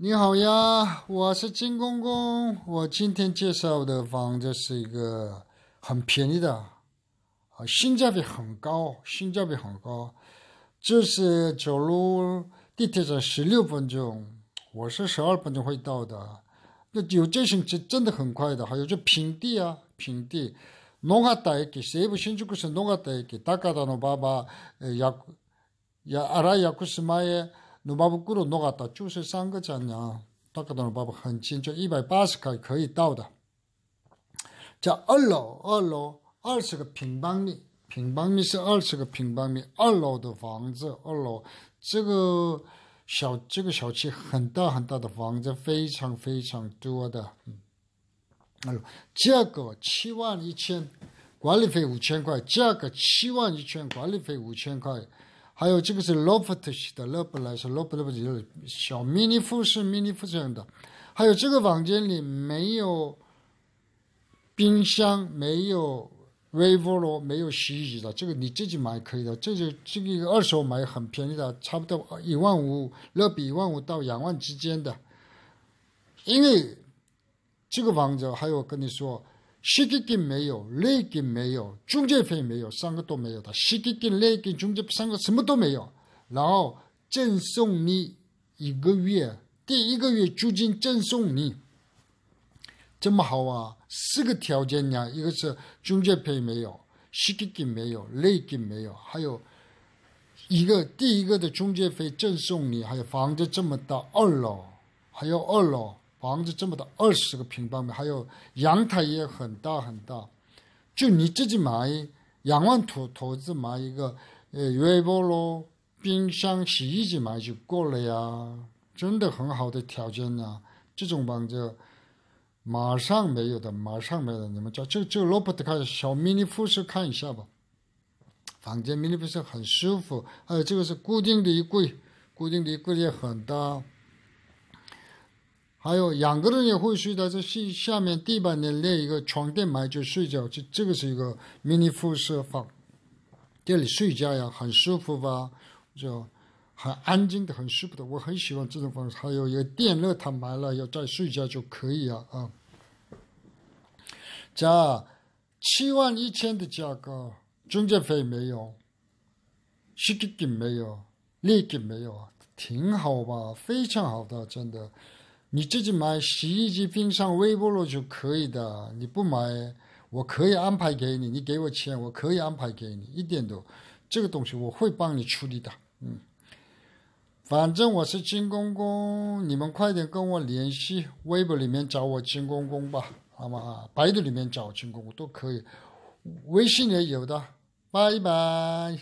你好呀，我是金公公。我今天介绍的房子是一个很便宜的，啊，性价比很高，性价比很高。就是走路、地铁站十六分钟，我是十二分钟会到的。那有这些，真真的很快的。还有就平地啊，平地。侬阿带给谁不兴趣？是农家带给大家的，爸爸、呃、爷、阿拉爷，可是咩？努巴布古路诺嘎达就是三个几啊，大概到努巴布很近，就一百八十块可以到的。在二楼，二楼二十个平方米，平方米是二十个平方米。二楼的房子，二楼这个小这个小区很大很大的房子，非常非常多的。嗯，价格七万一千，管理费五千块。价格七万一千，管理费五千块。还有这个是 Loft 式的，Loft 来说，Loft 的不就是小 Mini 复式、Mini 复式的。还有这个房间里没有冰箱，没有微波炉，没有洗衣机的，这个你自己买可以的。这就这个二手买很便宜的，差不多一万五，六比一万五到两万之间的。因为这个房子，还有我跟你说。实体金没有，内金没有，中介费没有，三个都没有的。实体金、内金、中介三个什么都没有。然后赠送你一个月，第一个月租金赠送你，这么好啊！四个条件呀，一个是中介费没有，实体金没有，内金没有，还有一个第一个的中介费赠送你，还有房子这么大，二楼，还有二楼。房子这么大，二十个平方米，还有阳台也很大很大。就你自己买，两万投投资买一个，呃，微波炉、冰箱、洗衣机买就够了呀。真的很好的条件啊！这种房子马上没有的，马上没有。你们家就就罗伯特看小迷你复式看一下吧，房间迷你复式很舒服。有这个是固定的衣柜，固定的衣柜也很大。还有两个人也会睡的，这下下面地板的那一个床垫埋就睡觉，这这个是一个迷你复式房，店里睡觉呀，很舒服吧？就很安静的，很舒服的，我很喜欢这种方式。还有一个电热毯埋了，要在睡觉就可以啊啊！加七万一千的价格，中介费没有，设计景没有，内景没有，挺好吧？非常好的，真的。你自己买洗衣机、冰箱、微波炉就可以的。你不买，我可以安排给你。你给我钱，我可以安排给你，一点都。这个东西我会帮你处理的，嗯。反正我是金公公，你们快点跟我联系，微博里面找我金公公吧，好吗？百度里面找金公公都可以，微信也有的。拜拜。